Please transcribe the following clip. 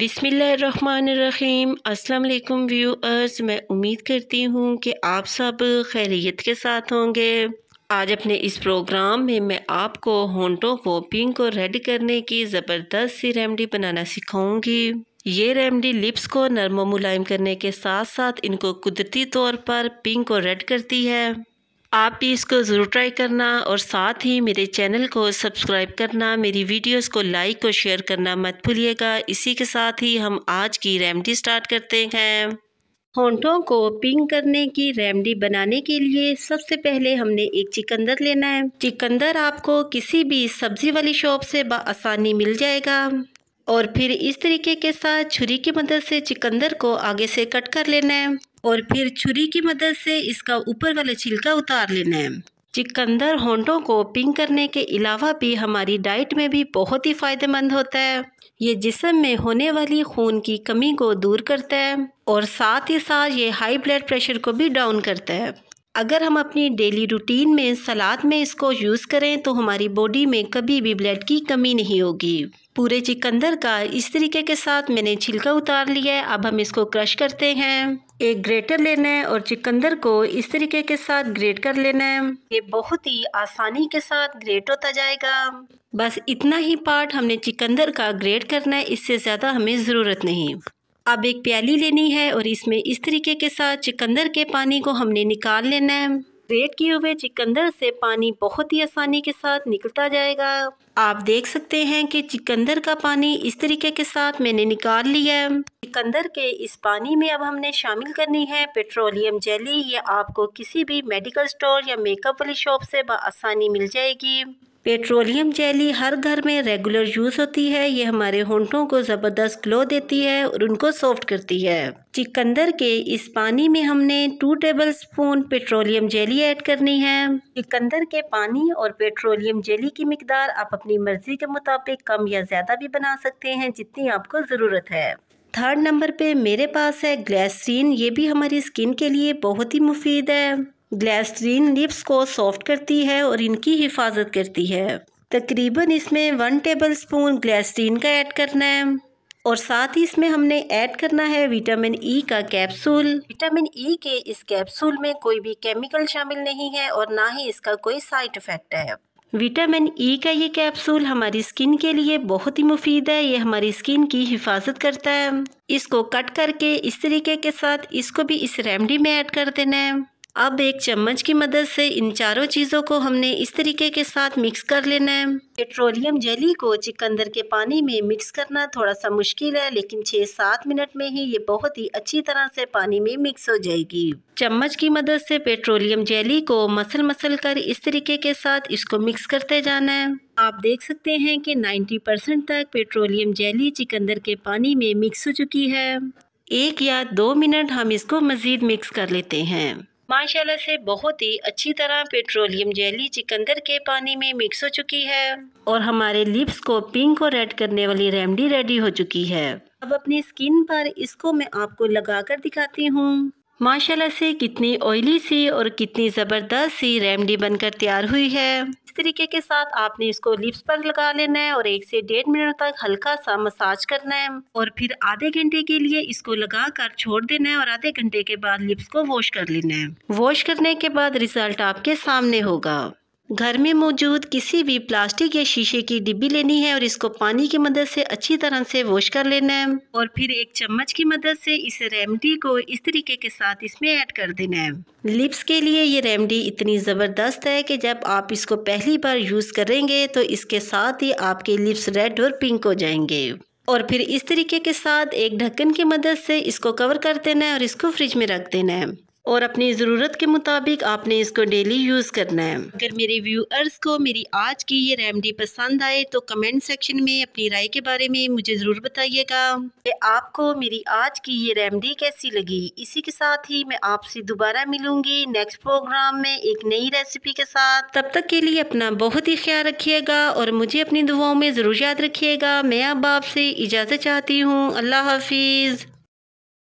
बिसमीम अस्सलाम व्यूअर्स मैं उम्मीद करती हूँ कि आप सब खैरियत के साथ होंगे आज अपने इस प्रोग्राम में मैं आपको होंटों को पिंक और रेड करने की ज़बरदस्त सी रेमडी बनाना सिखाऊंगी ये रेमडी लिप्स को नरम मुलायम करने के साथ साथ इनको कुदरती तौर पर पिंक और रेड करती है आप भी इसको ज़रूर ट्राई करना और साथ ही मेरे चैनल को सब्सक्राइब करना मेरी वीडियोस को लाइक और शेयर करना मत भूलिएगा इसी के साथ ही हम आज की रेमडी स्टार्ट करते हैं होंठों को पिंग करने की रेमडी बनाने के लिए सबसे पहले हमने एक चिकंदर लेना है चिकंदर आपको किसी भी सब्जी वाली शॉप से आसानी मिल जाएगा और फिर इस तरीके के साथ छुरी की मदद से चिकंदर को आगे से कट कर लेना है और फिर छुरी की मदद से इसका ऊपर वाला छिलका उतार लेना है चिकंदर होंठों को पिंक करने के अलावा भी हमारी डाइट में भी बहुत ही फ़ायदेमंद होता है ये जिसम में होने वाली खून की कमी को दूर करता है और साथ ही साथ ये हाई ब्लड प्रेशर को भी डाउन करता है अगर हम अपनी डेली रूटीन में सलाद में इसको यूज़ करें तो हमारी बॉडी में कभी भी ब्लड की कमी नहीं होगी पूरे चिकंदर का इस तरीके के साथ मैंने छिलका उतार लिया है अब हम इसको क्रश करते हैं एक ग्रेटर लेना है और चिकंदर को इस तरीके के साथ ग्रेट कर लेना है ये बहुत ही आसानी के साथ ग्रेट होता जाएगा बस इतना ही पार्ट हमने चिकंदर का ग्रेट करना है इससे ज़्यादा हमें ज़रूरत नहीं अब एक प्याली लेनी है और इसमें इस तरीके के साथ चिकंदर के पानी को हमने निकाल लेना है ग्रेट किए हुए चिकंदर से पानी बहुत ही आसानी के साथ निकलता जाएगा आप देख सकते हैं कि चिकंदर का पानी इस तरीके के साथ मैंने निकाल लिया है चिकंदर के इस पानी में अब हमने शामिल करनी है पेट्रोलियम जेली ये आपको किसी भी मेडिकल स्टोर या मेकअप वाली शॉप से आसानी मिल जाएगी पेट्रोलियम जेली हर घर में रेगुलर यूज़ होती है ये हमारे होंठों को ज़बरदस्त ग्लो देती है और उनको सॉफ्ट करती है चिकंदर के इस पानी में हमने two tablespoon petroleum jelly add करनी है चिकंदर के पानी और पेट्रोलियम जेली की मकदार आप अपनी मर्ज़ी के मुताबिक कम या ज़्यादा भी बना सकते हैं जितनी आपको ज़रूरत है थर्ड नंबर पे मेरे पास है ग्लैसरीन ये भी हमारी स्किन के लिए बहुत ही मुफीद है ग्लैसरीन लिप्स को सॉफ्ट करती है और इनकी हिफाजत करती है तकरीबन इसमें वन टेबल स्पून ग्लैसरीन का ऐड करना है और साथ ही इसमें हमने ऐड करना है विटामिन ई e का कैप्सूल विटामिन ई e के इस कैप्सूल में कोई भी केमिकल शामिल नहीं है और ना ही इसका कोई साइड इफ़ेक्ट है विटामिन ई e का ये कैप्सूल हमारी स्किन के लिए बहुत ही मुफीद है ये हमारी स्किन की हिफाजत करता है इसको कट करके इस तरीके के साथ इसको भी इस रेमडी में ऐड कर देना है अब एक चम्मच की मदद से इन चारों चीज़ों को हमने इस तरीके के साथ मिक्स कर लेना है पेट्रोलियम जेली को चिकंदर के पानी में मिक्स करना थोड़ा सा मुश्किल है लेकिन छह सात मिनट में ही ये बहुत ही अच्छी तरह से पानी में मिक्स हो जाएगी चम्मच की मदद से पेट्रोलियम जेली को मसल मसल कर इस तरीके के साथ इसको मिक्स करते जाना है आप देख सकते हैं कि 90 परसेंट तक पेट्रोलियम जेली चिकंदर के पानी में मिक्स हो चुकी है एक या दो मिनट हम इसको मज़ीद मिक्स कर लेते हैं माशाल्लाह से बहुत ही अच्छी तरह पेट्रोलियम जेली चिकंदर के पानी में मिक्स हो चुकी है और हमारे लिप्स को पिंक और रेड करने वाली रेमडी रेडी हो चुकी है अब अपनी स्किन पर इसको मैं आपको लगा कर दिखाती हूँ माशाल्लाह से कितनी ऑयली सी और कितनी ज़बरदस्त सी रेमडी बनकर तैयार हुई है इस तरीके के साथ आपने इसको लिप्स पर लगा लेना है और एक से डेढ़ मिनट तक हल्का सा मसाज करना है और फिर आधे घंटे के लिए इसको लगा कर छोड़ देना है और आधे घंटे के बाद लिप्स को वॉश कर लेना है वॉश करने के बाद रिजल्ट आपके सामने होगा घर में मौजूद किसी भी प्लास्टिक या शीशे की डिब्बी लेनी है और इसको पानी की मदद से अच्छी तरह से वॉश कर लेना है और फिर एक चम्मच की मदद से इस रेमडी को इस तरीके के साथ इसमें ऐड कर देना है लिप्स के लिए ये रेमडी इतनी ज़बरदस्त है कि जब आप इसको पहली बार यूज़ करेंगे तो इसके साथ ही आपके लिप्स रेड और पिंक हो जाएंगे और फिर इस तरीके के साथ एक ढक्कन की मदद से इसको कवर कर देना है और इसको फ्रिज में रख देना है और अपनी ज़रूरत के मुताबिक आपने इसको डेली यूज़ करना है अगर मेरे व्यूअर्स को मेरी आज की ये रेमडी पसंद आए तो कमेंट सेक्शन में अपनी राय के बारे में मुझे ज़रूर बताइएगा कि आपको मेरी आज की ये रेमडी कैसी लगी इसी के साथ ही मैं आपसे दोबारा मिलूंगी नेक्स्ट प्रोग्राम में एक नई रेसिपी के साथ तब तक के लिए अपना बहुत ही ख्याल रखिएगा और मुझे अपनी दुआओं में ज़रूर याद रखिएगा मैं अब आपसे इजाज़त चाहती हूँ अल्लाह हाफिज़